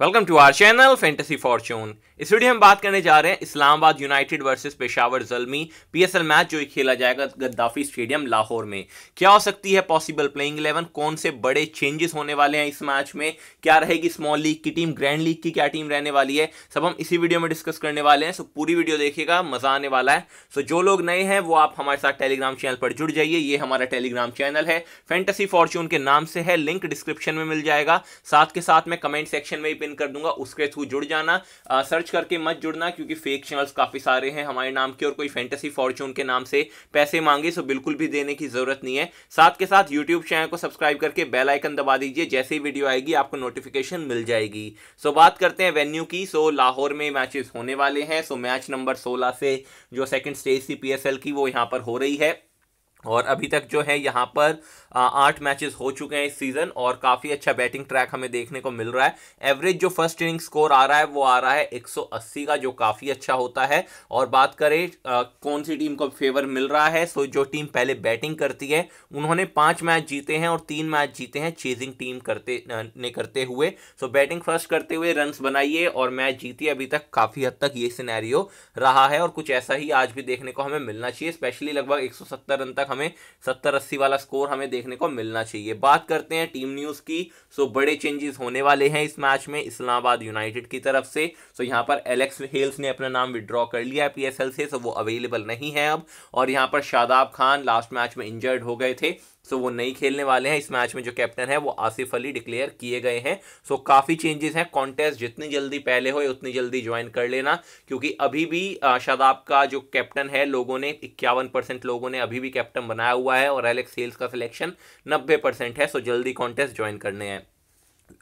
Welcome to our channel fantasy fortune इस video में बात करने जा रहे हैं Islamabad United versus Peshawar Zalmi PSL match जो खेला जाएगा गद्दाफी स्टेडियम लाहौर में क्या हो सकती है पॉसिबल प्लेइंग इलेवन कौन से बड़े चेंजेस होने वाले हैं इस मैच में क्या रहेगी स्मॉल लीग की टीम ग्रैंड लीग की क्या टीम रहने वाली है सब हम इसी वीडियो में डिस्कस करने वाले हैं सो पूरी वीडियो देखिएगा मजा आने वाला है सो जो लोग नए हैं वो आप हमारे साथ टेलीग्राम चैनल पर जुड़ जाइए ये हमारा टेलीग्राम चैनल है फैंटेसी फॉर्चून के नाम से है लिंक डिस्क्रिप्शन में मिल जाएगा साथ के साथ में कमेंट सेक्शन में पिन कर दूंगा उसके थ्रू जुड़ जाना आ, सर्च करके मत जुड़ना क्योंकि फेक चैनल्स काफ़ी सारे हैं हमारे नाम के और कोई फैंटेसी फॉर्चून के नाम से पैसे मांगे सो बिल्कुल भी देने की ज़रूरत नहीं है साथ के साथ यूट्यूब चैनल को सब्सक्राइब करके बेल आइकन दबा दीजिए जैसे ही वीडियो आएगी आपको नोटिफिकेशन मिल जाएगी सो बात करते हैं वेन्यू की सो लाहौर में मैचेस होने वाले हैं सो मैच नंबर सोलह से जो सेकेंड स्टेज थी पी की वो यहाँ पर हो रही है और अभी तक जो है यहाँ पर आठ मैचेस हो चुके हैं इस सीज़न और काफ़ी अच्छा बैटिंग ट्रैक हमें देखने को मिल रहा है एवरेज जो फर्स्ट इनिंग स्कोर आ रहा है वो आ रहा है 180 का जो काफ़ी अच्छा होता है और बात करें आ, कौन सी टीम को फेवर मिल रहा है सो तो जो टीम पहले बैटिंग करती है उन्होंने पाँच मैच जीते हैं और तीन मैच जीते हैं चेजिंग टीम करते ने करते हुए सो बैटिंग फर्स्ट करते हुए रन बनाइए और मैच जीती अभी तक काफ़ी हद तक ये सीनैरियो रहा है और कुछ ऐसा ही आज भी देखने को हमें मिलना चाहिए स्पेशली लगभग एक रन तक हमें सत्तर अस्सी वाला स्कोर हमें देखने को मिलना चाहिए बात करते हैं टीम न्यूज़ की सो बड़े चेंजेस होने वाले हैं इस मैच में इस्लामाबाद यूनाइटेड की तरफ से सो यहाँ पर एलेक्स हेल्स ने अपना नाम विड्रॉ कर लिया पी पीएसएल से सो वो अवेलेबल नहीं है अब और यहाँ पर शादाब खान लास्ट मैच में इंजर्ड हो गए थे सो वो नहीं खेलने वाले हैं इस मैच में जो कैप्टन है वो आसिफ अली डिक्लेयर किए गए हैं सो काफ़ी चेंजेस हैं कॉन्टेस्ट जितनी जल्दी पहले हो उतनी जल्दी ज्वाइन कर लेना क्योंकि अभी भी शादाब का जो कैप्टन है लोगों ने इक्यावन परसेंट लोगों ने अभी भी कैप्टन बनाया हुआ है और एलेक्स सेल्स का सिलेक्शन नब्बे परसेंट है सो जल्दी कॉन्टेस्ट ज्वाइन करने हैं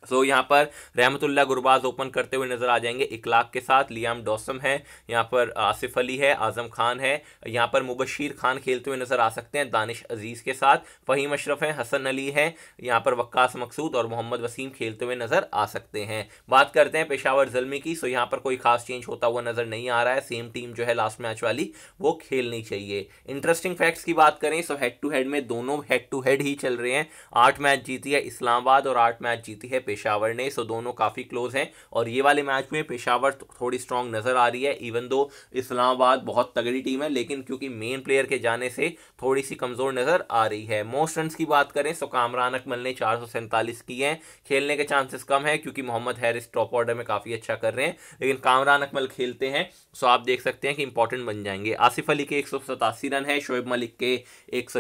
सो so, यहाँ पर रहमतुल्ला गुरबाज ओपन करते हुए नजर आ जाएंगे इकलाक के साथ लियाम डोसम है यहाँ पर आसिफ अली है आजम खान है यहाँ पर मुबशीर खान खेलते हुए नजर आ सकते हैं दानिश अजीज़ के साथ फ़हीम अशरफ हैं हसन अली हैं यहाँ पर वक्का मकसूद और मोहम्मद वसीम खेलते हुए नजर आ सकते हैं बात करते हैं पेशावर जलमी की सो यहाँ पर कोई खास चेंज होता हुआ नजर नहीं आ रहा है सेम टीम जो है लास्ट मैच वाली वो खेलनी चाहिए इंटरेस्टिंग फैक्ट्स की बात करें सो हेड टू हेड में दोनों हेड टू हेड ही चल रहे हैं आठ मैच जीती है इस्लामाबाद और आठ मैच जीती है है पेशावर ने सो दोनों काफ़ी क्लोज हैं और ये वाले मैच में पेशावर थोड़ी स्ट्रांग नज़र आ रही है इवन दो इस्लामाबाद बहुत तगड़ी टीम है लेकिन क्योंकि मेन प्लेयर के जाने से थोड़ी सी कमज़ोर नज़र आ रही है मोस्ट रन की बात करें सो कामरान अकमल ने चार सौ सैंतालीस की हैं खेलने के चांसेस कम है क्योंकि मोहम्मद हैरिस टॉप ऑर्डर में काफ़ी अच्छा कर रहे हैं लेकिन कामरान अकमल खेलते हैं सो आप देख सकते हैं कि इंपॉर्टेंट बन जाएंगे आसिफ अली के एक रन है शोएब मलिक के एक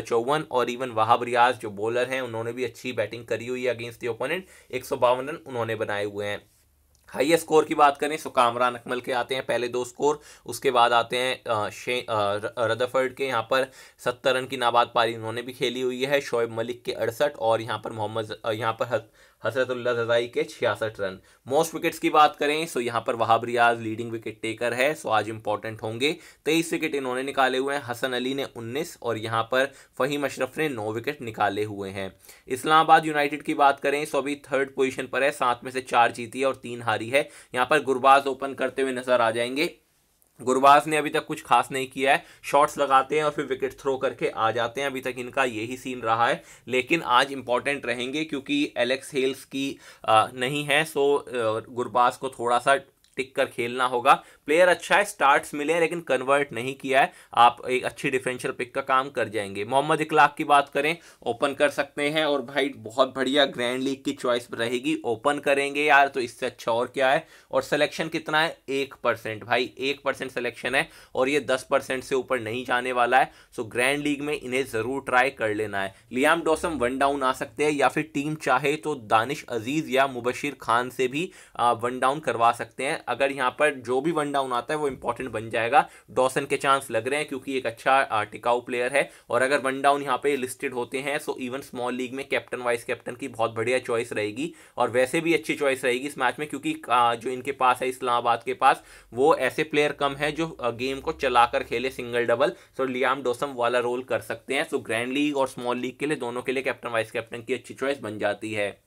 और इवन वहाब रियाज जो बॉलर हैं उन्होंने भी अच्छी बैटिंग करी हुई है अगेंस्ट दी ओपोनेंट एक एक सौ बावन रन उन्होंने बनाए हुए हैं हाईएस्ट स्कोर की बात करें सो कामरान अकमल के आते हैं पहले दो स्कोर उसके बाद आते हैं शे रदरफर्ड के यहाँ पर सत्तर रन की नाबाद पारी उन्होंने भी खेली हुई है शोएब मलिक के अड़सठ और यहाँ पर मोहम्मद यहाँ पर हसरतुल्ला जजाई के छियासठ रन मोस्ट विकेट्स की बात करें सो यहाँ पर Wahab Riaz leading wicket taker है सो आज इंपॉर्टेंट होंगे तेईस विकेट इन्होंने निकाले हुए हैं हसन अली ने उन्नीस और यहाँ पर फ़हीम अशरफ ने नौ विकेट निकाले हुए हैं इस्लामाबाद यूनाइटेड की बात करें सो अभी थर्ड पोजिशन पर है सात में से चार जीती है और तीन हारी है यहाँ पर गुरबाज ओपन करते हुए नजर आ जाएंगे गुरबाज ने अभी तक कुछ खास नहीं किया है शॉट्स लगाते हैं और फिर विकेट थ्रो करके आ जाते हैं अभी तक इनका यही सीन रहा है लेकिन आज इंपॉर्टेंट रहेंगे क्योंकि एलेक्स हेल्स की आ, नहीं है सो गुरबाज को थोड़ा सा टिक कर खेलना होगा प्लेयर अच्छा है स्टार्ट्स मिले हैं लेकिन कन्वर्ट नहीं किया है आप एक अच्छी डिफरेंशियल पिक का काम कर जाएंगे मोहम्मद इकलाक की बात करें ओपन कर सकते हैं और भाई बहुत बढ़िया ग्रैंड लीग की चॉइस रहेगी ओपन करेंगे यार तो इससे अच्छा और क्या है और सिलेक्शन कितना है एक परसेंट भाई एक परसेंट सिलेक्शन है और ये दस परसेंट से ऊपर नहीं जाने वाला है सो ग्रैंड लीग में इन्हें ज़रूर ट्राई कर लेना है लियाम डोसम वन डाउन आ सकते हैं या फिर टीम चाहे तो दानिश अजीज़ या मुबशिर खान से भी वन डाउन करवा सकते हैं अगर यहाँ पर जो भी वन डाउन आता है वो इंपॉर्टेंट बन जाएगा डॉसन के चांस लग रहे हैं क्योंकि एक अच्छा टिकाऊ प्लेयर है और अगर वन डाउन यहाँ पे लिस्टेड होते हैं सो इवन स्मॉल लीग में कैप्टन वाइस कैप्टन की बहुत बढ़िया चॉइस रहेगी और वैसे भी अच्छी चॉइस रहेगी इस मैच में क्योंकि जो इनके पास है इस्लामाबाद के पास वो ऐसे प्लेयर कम है जो गेम को चलाकर खेले single double so Liam Dawson वाला रोल कर सकते हैं सो ग्रैंड लीग और स्मॉल लीग के लिए दोनों के लिए कैप्टन वाइस कैप्टन की अच्छी चॉइस बन जाती है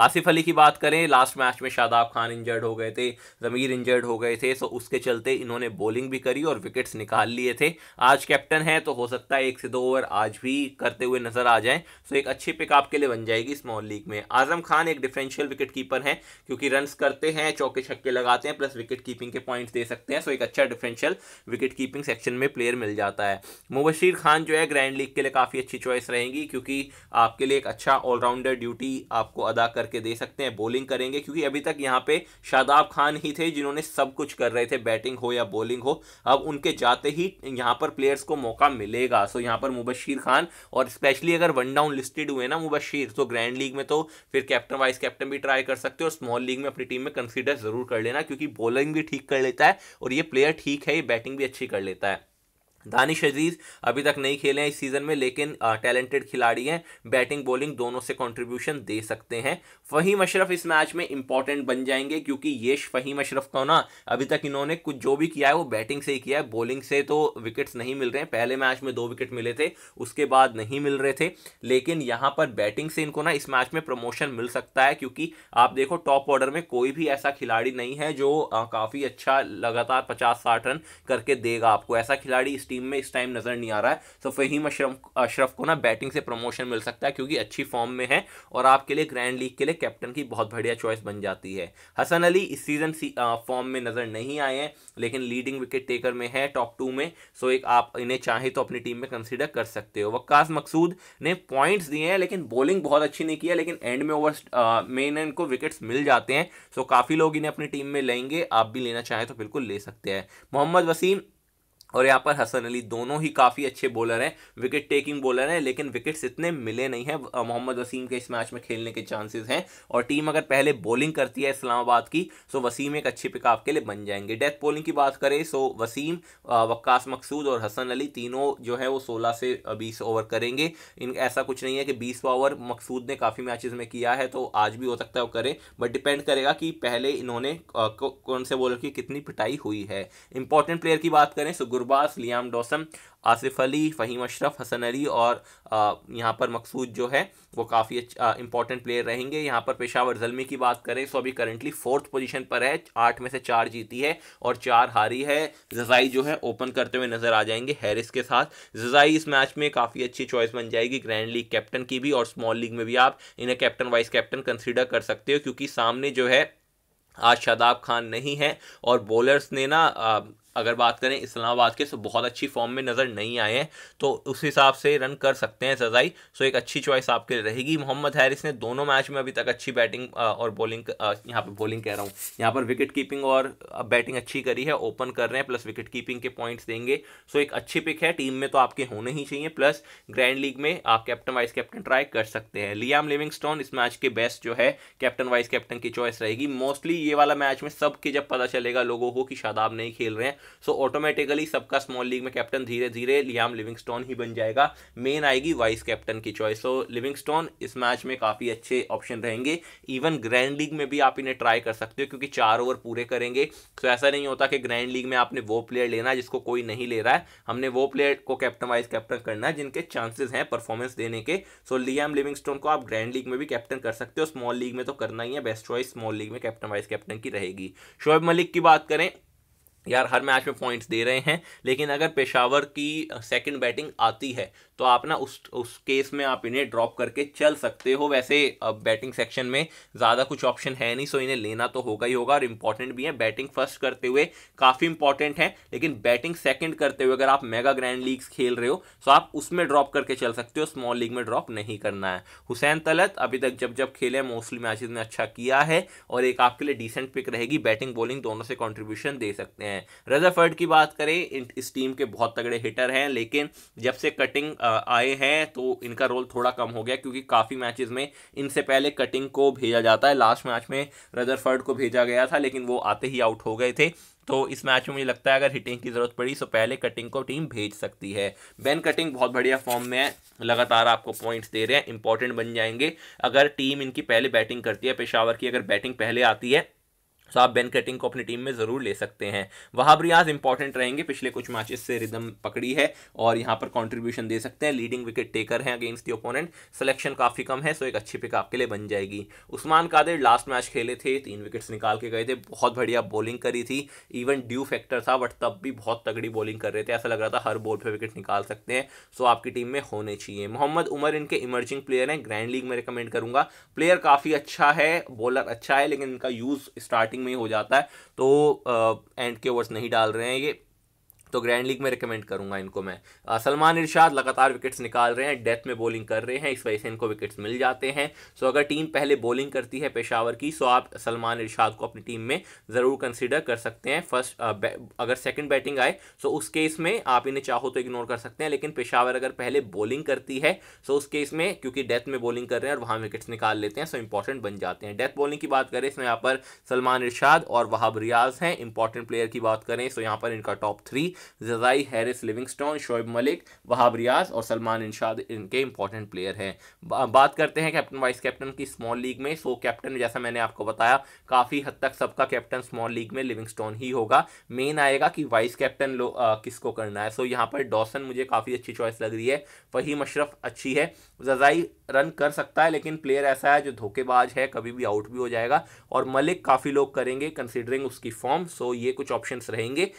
आसिफ अली की बात करें लास्ट मैच में शादाब खान इंजर्ड हो गए थे ज़मीर इंजर्ड हो गए थे सो तो उसके चलते इन्होंने बॉलिंग भी करी और विकेट्स निकाल लिए थे आज कैप्टन है तो हो सकता है एक से दो ओवर आज भी करते हुए नजर आ जाए सो तो एक अच्छी पिक आपके लिए बन जाएगी स्मॉल लीग में आजम खान एक डिफरेंशियल विकेट कीपर है क्योंकि रन करते हैं चौके छक्के लगाते हैं प्लस विकेट कीपिंग के पॉइंट्स दे सकते हैं सो तो एक अच्छा डिफरेंशियल विकेट कीपिंग सेक्शन में प्लेयर मिल जाता है मुबशीर खान जो है ग्रैंड लीग के लिए काफ़ी अच्छी चॉइस रहेंगी क्योंकि आपके लिए एक अच्छा ऑलराउंडर ड्यूटी आपको अदा कर करके दे सकते हैं बॉलिंग करेंगे क्योंकि अभी तक यहाँ पे शादाब खान ही थे जिन्होंने सब कुछ कर रहे थे बैटिंग हो या बॉलिंग हो अब उनके जाते ही यहाँ पर प्लेयर्स को मौका मिलेगा सो यहाँ पर मुबशीर खान और स्पेशली अगर वन डाउन लिस्टेड हुए ना मुबशीर तो ग्रैंड लीग में तो फिर कैप्टन वाइस कैप्टन भी ट्राई कर सकते हो और स्मॉल लीग में अपनी टीम में कंसिडर जरूर कर लेना क्योंकि बॉलिंग भी ठीक कर लेता है और ये प्लेयर ठीक है ये बैटिंग भी अच्छी कर लेता है दानिश अजीज अभी तक नहीं खेले हैं इस सीज़न में लेकिन टैलेंटेड खिलाड़ी हैं बैटिंग बॉलिंग दोनों से कंट्रीब्यूशन दे सकते हैं फ़हीम अशरफ इस मैच में इंपॉर्टेंट बन जाएंगे क्योंकि ये फ़हीम अशरफ को ना अभी तक इन्होंने कुछ जो भी किया है वो बैटिंग से ही किया है बॉलिंग से तो विकेट्स नहीं मिल रहे हैं पहले मैच में दो विकेट मिले थे उसके बाद नहीं मिल रहे थे लेकिन यहाँ पर बैटिंग से इनको ना इस मैच में प्रमोशन मिल सकता है क्योंकि आप देखो टॉप ऑर्डर में कोई भी ऐसा खिलाड़ी नहीं है जो काफ़ी अच्छा लगातार पचास साठ रन करके देगा आपको ऐसा खिलाड़ी इस टीम में इस टाइम नज़र नहीं आ रहा है तो फ़हीम अशरफ अशरफ को ना बैटिंग से प्रमोशन मिल सकता है क्योंकि अच्छी फॉर्म में है और आपके लिए ग्रैंड लीग के लिए कैप्टन की बहुत बढ़िया चॉइस बन जाती है हसन अली इस सीज़न फॉर्म में नज़र नहीं आए हैं लेकिन लीडिंग विकेट टेकर में है टॉप टू में सो एक आप इन्हें चाहें तो अपनी टीम में कंसिडर कर सकते हो वक्कास मकसूद ने पॉइंट्स दिए हैं लेकिन बॉलिंग बहुत अच्छी नहीं किया लेकिन एंड में ओवर मेन एंड को विकेट्स मिल जाते हैं सो काफ़ी लोग इन्हें अपनी टीम में लेंगे आप भी लेना चाहें तो बिल्कुल ले सकते हैं मोहम्मद वसीम और यहाँ पर हसन अली दोनों ही काफ़ी अच्छे बॉलर हैं विकेट टेकिंग बॉलर हैं लेकिन विकेट्स इतने मिले नहीं हैं मोहम्मद वसीम के इस मैच में खेलने के चांसेस हैं और टीम अगर पहले बॉलिंग करती है इस्लामाबाद की तो वसीम एक अच्छे पिकाप के लिए बन जाएंगे डेथ बॉलिंग की बात करें सो वसीम वक्कास मकसूद और हसन अली तीनों जो है वो सोलह से बीस ओवर करेंगे इन ऐसा कुछ नहीं है कि बीस ओवर मकसूद ने काफ़ी मैचेस में किया है तो आज भी हो सकता है वो करें बट डिपेंड करेगा कि पहले इन्होंने कौन से बॉलर की कितनी पिटाई हुई है इंपॉर्टेंट प्लेयर की बात करें सो उर्बास लियाम डोसम आसिफ अली फ़हीम अशरफ हसन अली और यहाँ पर मकसूद जो है वो काफ़ी इंपॉर्टेंट प्लेयर रहेंगे यहाँ पर पेशावर जलमी की बात करें सो अभी करंटली फोर्थ पोजीशन पर है आठ में से चार जीती है और चार हारी है जजाई जो है ओपन करते हुए नज़र आ जाएंगे हैरिस के साथ जजाई इस मैच में काफ़ी अच्छी चॉइस बन जाएगी ग्रैंड लीग कैप्टन की भी और स्मॉल लीग में भी आप इन्हें कैप्टन वाइस कैप्टन कंसिडर कर सकते हो क्योंकि सामने जो है आज शादाब खान नहीं है और बॉलर्स ने ना अगर बात करें इस्लामाबाद के तो बहुत अच्छी फॉर्म में नज़र नहीं आए हैं तो उस हिसाब से रन कर सकते हैं सजाई सो एक अच्छी चॉइस आपके रहेगी मोहम्मद हैरिस ने दोनों मैच में अभी तक अच्छी बैटिंग और बॉलिंग यहाँ पर बॉलिंग कह रहा हूँ यहाँ पर विकेट कीपिंग और बैटिंग अच्छी करी है ओपन कर रहे हैं प्लस विकेट कीपिंग के पॉइंट्स देंगे सो एक अच्छी पिक है टीम में तो आपके होने ही चाहिए प्लस ग्रैंड लीग में आप कैप्टन वाइस कैप्टन ट्राई कर सकते हैं लियाम लिविंगस्टोन इस मैच के बेस्ट जो है कैप्टन वाइस कैप्टन की चॉइस रहेगी मोस्टली ये वाला मैच में सबके जब पता चलेगा लोगों को कि शादाब नहीं खेल रहे हैं सो ऑटोमेटिकली सबका स्मॉल लीग में कैप्टन धीरे धीरे लियाम लिविंगस्टोन ही बन जाएगा मेन आएगी वाइस कैप्टन की चॉइस सो लिविंगस्टोन इस मैच में काफ़ी अच्छे ऑप्शन रहेंगे इवन ग्रैंड लीग में भी आप इन्हें ट्राई कर सकते हो क्योंकि चार ओवर पूरे करेंगे सो ऐसा नहीं होता कि ग्रैंड लीग में आपने वो प्लेयर लेना है जिसको कोई नहीं ले रहा है हमने वो प्लेयर को कैप्टन वाइस कैप्टन करना है जिनके चांसेस हैं परफॉर्मेंस देने के सो लियाम लिविंगस्टोन को आप ग्रैंड लीग में भी कैप्टन कर सकते हो स्मॉल लीग में तो करना ही है बेस्ट चॉइस स्मॉल लीग में कैप्टन वाइस कैप्टन की रहेगी शोएब मलिक की बात करें यार हर मैच में पॉइंट्स दे रहे हैं लेकिन अगर पेशावर की सेकंड बैटिंग आती है तो आप ना उस उस केस में आप इन्हें ड्रॉप करके चल सकते हो वैसे बैटिंग सेक्शन में ज़्यादा कुछ ऑप्शन है नहीं सो इन्हें लेना तो होगा ही होगा और इम्पॉर्टेंट भी है बैटिंग फर्स्ट करते हुए काफ़ी इंपॉर्टेंट है लेकिन बैटिंग सेकेंड करते हुए अगर आप मेगा ग्रैंड लीग्स खेल रहे हो तो आप उसमें ड्रॉप करके चल सकते हो स्मॉल लीग में ड्रॉप नहीं करना है हुसैन तलत अभी तक जब जब खेले मोस्टली मैचेज में अच्छा किया है और एक आपके लिए डिसेंट पिक रहेगी बैटिंग बॉलिंग दोनों से कॉन्ट्रीब्यूशन दे सकते हैं हैं रजाफर्ड की बात करें इस टीम के बहुत तगड़े हिटर हैं लेकिन जब से कटिंग आए हैं तो इनका रोल थोड़ा कम हो गया क्योंकि काफ़ी मैचेस में इनसे पहले कटिंग को भेजा जाता है लास्ट मैच में रदरफर्ड को भेजा गया था लेकिन वो आते ही आउट हो गए थे तो इस मैच में मुझे लगता है अगर हिटिंग की ज़रूरत पड़ी तो पहले कटिंग को टीम भेज सकती है बेन कटिंग बहुत बढ़िया फॉर्म में है लगातार आपको पॉइंट्स दे रहे हैं इंपॉर्टेंट बन जाएंगे अगर टीम इनकी पहले बैटिंग करती है पेशावर की अगर बैटिंग पहले आती है सो आप बेन कटिंग को अपनी टीम में ज़रूर ले सकते हैं वहाब रियाज इंपॉर्टेंट रहेंगे पिछले कुछ मैचेस से रिदम पकड़ी है और यहाँ पर कंट्रीब्यूशन दे सकते हैं लीडिंग विकेट टेकर हैं अगेंस्ट दी ओपोनेंट सिलेक्शन काफ़ी कम है सो एक अच्छी पिक आपके लिए बन जाएगी उस्मान कादिर लास्ट मैच खेले थे तीन विकेट्स निकाल के गए थे बहुत बढ़िया बॉलिंग करी थी इवन ड्यू फैक्टर था बट तब भी बहुत तगड़ी बॉलिंग कर रहे थे ऐसा लग रहा था हर बॉल पर विकेट निकाल सकते हैं सो आपकी टीम में होने चाहिए मोहम्मद उमर इनके इमर्जिंग प्लेयर हैं ग्रैंड लीग में रिकमेंड करूँगा प्लेयर काफ़ी अच्छा है बॉलर अच्छा है लेकिन इनका यूज़ स्टार्ट स्टार्टिंग में ही हो जाता है तो एंड के ओवर्स नहीं डाल रहे हैं ये तो ग्रैंड लीग में रिकमेंड करूंगा इनको मैं सलमान इरशाद लगातार विकेट्स निकाल रहे हैं डेथ में बॉलिंग कर रहे हैं इस वजह से इनको विकेट्स मिल जाते हैं सो अगर टीम पहले बॉलिंग करती है पेशावर की सो आप सलमान इरशाद को अपनी टीम में ज़रूर कंसिडर कर सकते हैं फर्स्ट अगर सेकेंड बैटिंग आए सो उस केस में आप इन्हें चाहो तो इग्नोर कर सकते हैं लेकिन पेशावर अगर पहले बॉलिंग करती है सो उस केस में क्योंकि डेथ में बॉलिंग कर रहे हैं और वहाँ विकेट्स निकाल लेते हैं सो इंपॉर्टेंट बन जाते हैं डेथ बॉलिंग की बात करें इसमें यहाँ पर सलमान इरशाद और वहाब रियाज हैं इंपॉर्टेंट प्लेयर की बात करें सो यहाँ पर इनका top three Zazai Haris Livingstone Shoaib Malik Wahab Riaz और सलमान इनशाद इनके इंपॉर्टेंट प्लेयर हैं बा, बात करते हैं कैप्टन वाइस कैप्टन की स्मॉल लीग में सो कैप्टन जैसा मैंने आपको बताया काफ़ी हद तक सबका कैप्टन स्मॉल लीग में लिविंगस्टोन ही होगा मेन आएगा कि वाइस कैप्टन लो आ, किसको करना है सो यहाँ पर डॉसन मुझे काफ़ी अच्छी चॉइस लग रही है वही मशरफ अच्छी है जजाई रन कर सकता है लेकिन प्लेयर ऐसा है जो धोखेबाज है कभी भी आउट भी हो जाएगा और मलिक काफ़ी लोग करेंगे कंसिडरिंग उसकी फॉर्म सो ये कुछ ऑप्शंस रहेंगे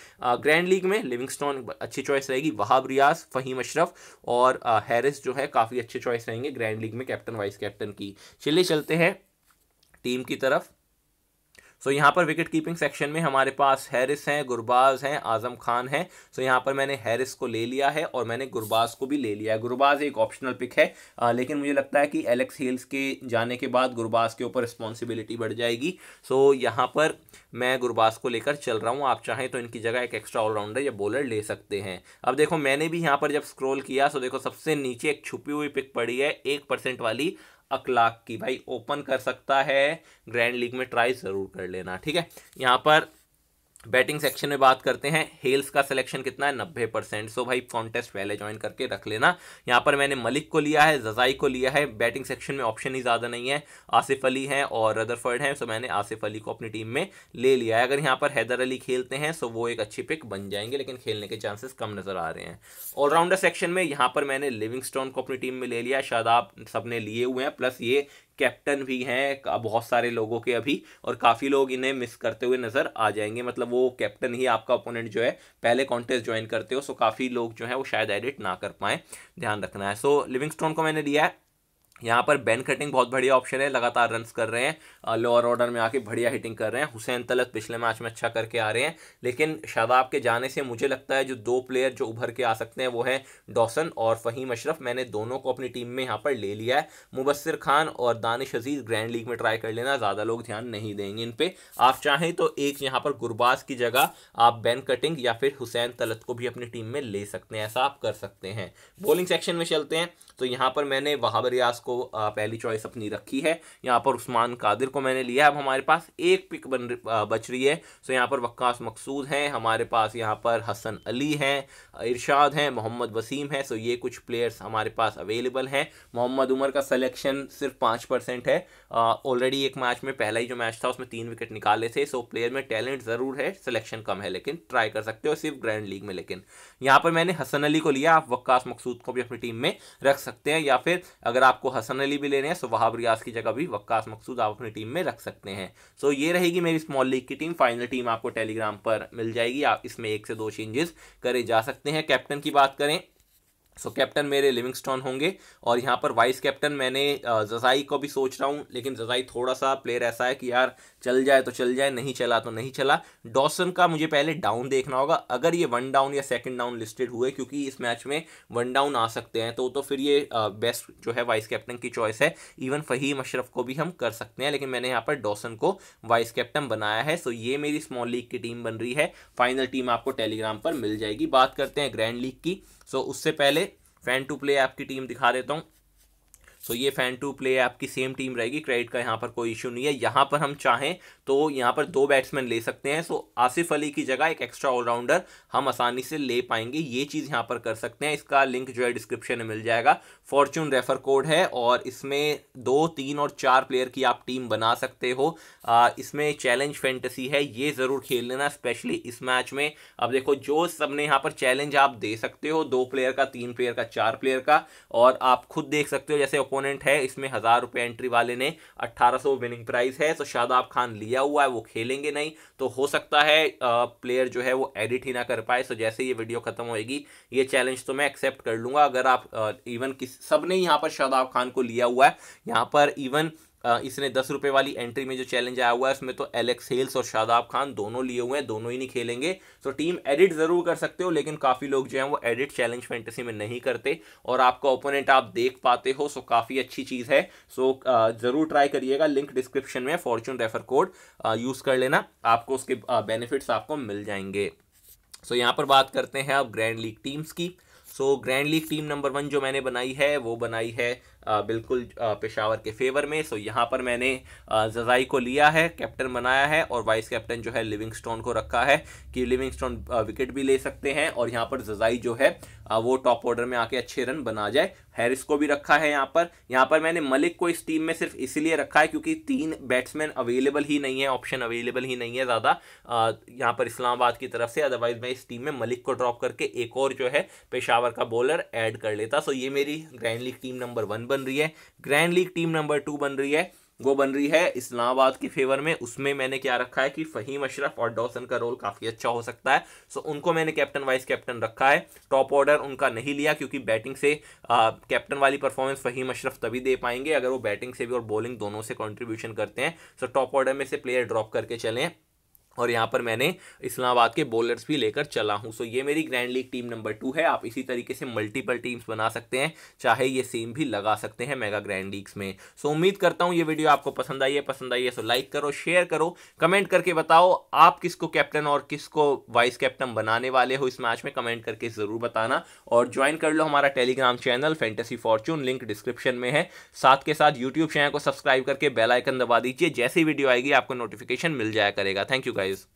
ग्रैंड लीग में लिविंगस्टोन अच्छी चॉइस रहेगी वहाब रियाज फ़हीम अशरफ और हैरिस जो है काफ़ी अच्छे चॉइस रहेंगे ग्रैंड लीग में कैप्टन वाइस कैप्टन की चलिए चलते हैं टीम की तरफ सो यहाँ पर विकेट कीपिंग सेक्शन में हमारे पास हैरिस हैं गुरबाज हैं आजम खान हैं सो यहाँ पर मैंने हैरिस को ले लिया है और मैंने गुरबाज को भी ले लिया है गुरबाज एक ऑप्शनल पिक है आ, लेकिन मुझे लगता है कि एलेक्स हिल्स के जाने के बाद गुरबाज के ऊपर रिस्पॉन्सिबिलिटी बढ़ जाएगी सो यहाँ पर मैं गुरबाज को लेकर चल रहा हूँ आप चाहें तो इनकी जगह एक एक्स्ट्रा ऑलराउंडर या बॉलर ले सकते हैं अब देखो मैंने भी यहाँ पर जब स्क्रोल किया सो देखो सबसे नीचे एक छुपी हुई पिक पड़ी है एक परसेंट वाली अकलाक की भाई ओपन कर सकता है ग्रैंड लीग में ट्राई ज़रूर कर लेना ठीक है यहाँ पर बैटिंग सेक्शन में बात करते हैं हेल्स का सिलेक्शन कितना है नब्बे परसेंट सो भाई कॉन्टेस्ट पहले ज्वाइन करके रख लेना यहाँ पर मैंने मलिक को लिया है जजाई को लिया है बैटिंग सेक्शन में ऑप्शन ही ज़्यादा नहीं है आसिफ अली है और रदरफर्ड हैं सो मैंने आसिफ अली को अपनी टीम में ले लिया है अगर यहाँ पर हैदर अली खेलते हैं सो वो एक अच्छी पिक बन जाएंगे लेकिन खेलने के चांसेस कम नज़र आ रहे हैं ऑलराउंडर सेक्शन में यहाँ पर मैंने लिविंग को अपनी टीम में ले लिया शायद आप सबने लिए हुए हैं प्लस ये कैप्टन भी हैं बहुत सारे लोगों के अभी और काफ़ी लोग इन्हें मिस करते हुए नज़र आ जाएंगे मतलब वो कैप्टन ही आपका ओपोनेंट जो है पहले कॉन्टेस्ट ज्वाइन करते हो सो काफ़ी लोग जो है वो शायद एडिट ना कर पाएँ ध्यान रखना है सो स्टोन को मैंने लिया है यहाँ पर बैन कटिंग बहुत बढ़िया ऑप्शन है लगातार रन कर रहे हैं लोअर ऑर्डर में आके बढ़िया हिटिंग कर रहे हैं हुसैन तलत पिछले मैच में अच्छा करके आ रहे हैं लेकिन शादाब के जाने से मुझे लगता है जो दो प्लेयर जो उभर के आ सकते हैं वो है डॉसन और फ़हीम अशरफ मैंने दोनों को अपनी टीम में यहाँ पर ले लिया है मुबसर खान और दानिश अजीज़ ग्रैंड लीग में ट्राई कर लेना ज़्यादा लोग ध्यान नहीं देंगे इन पर आप चाहें तो एक यहाँ पर गुरबाज की जगह आप बैन कटिंग या फिर हुसैन तलत को भी अपनी टीम में ले सकते हैं ऐसा आप कर सकते हैं बॉलिंग सेक्शन में चलते हैं तो यहाँ पर मैंने वहाबर रियाज को पहली चॉइस अपनी रखी है यहाँ पर उस्मान कादिर को मैंने लिया अब हमारे पास एक पिक बन बच रही है सो यहाँ पर वक्कास मकसूद हैं हमारे पास यहाँ पर हसन अली हैं इरशाद हैं मोहम्मद वसीम हैं सो ये कुछ प्लेयर्स हमारे पास अवेलेबल हैं मोहम्मद उमर का सलेक्शन सिर्फ पाँच परसेंट है ऑलरेडी एक मैच में पहला ही जो मैच था उसमें तीन विकेट निकाले थे सो प्लेयर में टैलेंट ज़रूर है सिलेक्शन कम है लेकिन ट्राई कर सकते हो सिर्फ ग्रैंड लीग में लेकिन यहाँ पर मैंने हसन अली को लिया आप वक्कास मकसूद को भी अपनी टीम में रख सकते हैं या फिर अगर आपको हसन अली भी ले रहे हैं सो वहाब रियाज की जगह भी वक्कास मकसूद आप अपनी टीम में रख सकते हैं सो ये रहेगी मेरी स्मॉल लीग की टीम फाइनल टीम आपको टेलीग्राम पर मिल जाएगी आप इसमें एक से दो चेंजेस करे जा सकते हैं कैप्टन की बात करें सो so, कैप्टन मेरे लिविंगस्टोन होंगे और यहाँ पर वाइस कैप्टन मैंने जजाई को भी सोच रहा हूँ लेकिन जजाई थोड़ा सा प्लेयर ऐसा है कि यार चल जाए तो चल जाए नहीं चला तो नहीं चला डॉसन का मुझे पहले डाउन देखना होगा अगर ये वन डाउन या सेकंड डाउन लिस्टेड हुए क्योंकि इस मैच में वन डाउन आ सकते हैं तो तो फिर ये बेस्ट जो है वाइस कैप्टन की चॉइस है इवन फ़हीम अशरफ को भी हम कर सकते हैं लेकिन मैंने यहाँ पर डॉसन को वाइस कैप्टन बनाया है सो ये मेरी स्मॉल लीग की टीम बन रही है फाइनल टीम आपको टेलीग्राम पर मिल जाएगी बात करते हैं ग्रैंड लीग की सो उससे पहले फैन टू प्ले आपकी टीम दिखा देता हूँ सो ये फैन टू प्ले आपकी सेम टीम रहेगी क्रेडिट का यहाँ पर कोई इशू नहीं है यहाँ पर हम चाहें तो यहाँ पर दो बैट्समैन ले सकते हैं सो आसिफ अली की जगह एक एक्स्ट्रा ऑलराउंडर हम आसानी से ले पाएंगे ये चीज़ यहाँ पर कर सकते हैं इसका लिंक जो है डिस्क्रिप्शन में मिल जाएगा फॉर्चून रेफर कोड है और इसमें दो तीन और चार प्लेयर की आप टीम बना सकते हो आ, इसमें चैलेंज फैंटेसी है ये ज़रूर खेल लेना स्पेशली इस मैच में अब देखो जो सबने यहाँ पर चैलेंज आप दे सकते हो दो प्लेयर का तीन प्लेयर का चार प्लेयर का और आप खुद देख सकते हो जैसे ओपोनेंट है इसमें हज़ार रुपए एंट्री वाले ने अट्ठारह सौ विनिंग प्राइस है तो शादाब खान लिया हुआ है वो खेलेंगे नहीं तो हो सकता है प्लेयर जो है वो एडिट ही ना कर पाए सो जैसे ये वीडियो ख़त्म होएगी ये चैलेंज तो मैं एक्सेप्ट कर लूंगा अगर आप इवन किस सब ने यहाँ पर शादाब खान को लिया हुआ है यहाँ पर इवन इसने दस रुपए वाली एंट्री में जो चैलेंज आया हुआ है उसमें तो एलेक्स हेल्स और शादाब खान दोनों लिए हुए हैं दोनों ही नहीं खेलेंगे तो टीम एडिट ज़रूर कर सकते हो लेकिन काफ़ी लोग जो हैं वो एडिट चैलेंज फैंटेसी में नहीं करते और आपका ओपोनेंट आप देख पाते हो सो काफ़ी अच्छी चीज़ है सो ज़रूर ट्राई करिएगा लिंक डिस्क्रिप्शन में फॉर्चून रेफर कोड यूज़ कर लेना आपको उसके बेनिफिट्स आपको मिल जाएंगे सो so, यहाँ पर बात करते हैं अब ग्रैंड लीग टीम्स की so grand league team number one जो मैंने बनाई है वो बनाई है बिल्कुल पेशावर के फेवर में सो यहाँ पर मैंने जजाई को लिया है कैप्टन बनाया है और वाइस कैप्टन जो है लिविंगस्टोन को रखा है कि लिविंगस्टोन विकेट भी ले सकते हैं और यहाँ पर जजाई जो है वो टॉप ऑर्डर में आके अच्छे रन बना जाए हैरिस को भी रखा है यहाँ पर यहाँ पर मैंने मलिक को इस टीम में सिर्फ इसीलिए रखा है क्योंकि तीन बैट्समैन अवेलेबल ही नहीं है ऑप्शन अवेलेबल ही नहीं है ज़्यादा यहाँ पर इस्लामाबाद की तरफ से अदरवाइज मैं इस टीम में मलिक को ड्रॉप करके एक और जो है पेशावर का बॉलर ऐड कर लेता सो ये मेरी grand league team number one बन रही है grand league team number two बन रही है वो बन रही है इस्लामाबाद के फेवर में उसमें मैंने क्या रखा है कि फ़हीम अशरफ और डॉसन का रोल काफ़ी अच्छा हो सकता है सो उनको मैंने कैप्टन वाइस कैप्टन रखा है टॉप ऑर्डर उनका नहीं लिया क्योंकि बैटिंग से कैप्टन वाली परफॉर्मेंस फ़हीम अशरफ तभी दे पाएंगे अगर वो बैटिंग से भी और बॉलिंग दोनों से कॉन्ट्रीब्यूशन करते हैं सो टॉप ऑर्डर में से प्लेयर ड्रॉप करके चलें और यहाँ पर मैंने इस्लामाबाद के बॉलर्स भी लेकर चला हूँ सो ये मेरी grand league team number two है आप इसी तरीके से मल्टीपल टीम्स बना सकते हैं चाहे ये सेम भी लगा सकते हैं मेगा ग्रैंड लीग्स में सो उम्मीद करता हूँ ये वीडियो आपको पसंद आई है पसंद आई है सो लाइक करो शेयर करो कमेंट करके बताओ आप किसको कैप्टन और किसको वाइस कैप्टन बनाने वाले हो इस मैच में कमेंट करके ज़रूर बताना और ज्वाइन कर लो हमारा Telegram channel fantasy fortune link description में है साथ के साथ यूट्यूब चैनल को सब्सक्राइब करके बेलाइकन दबा दीजिए जैसी वीडियो आएगी आपको नोटिफिकेशन मिल जाया करेगा थैंक यू guys.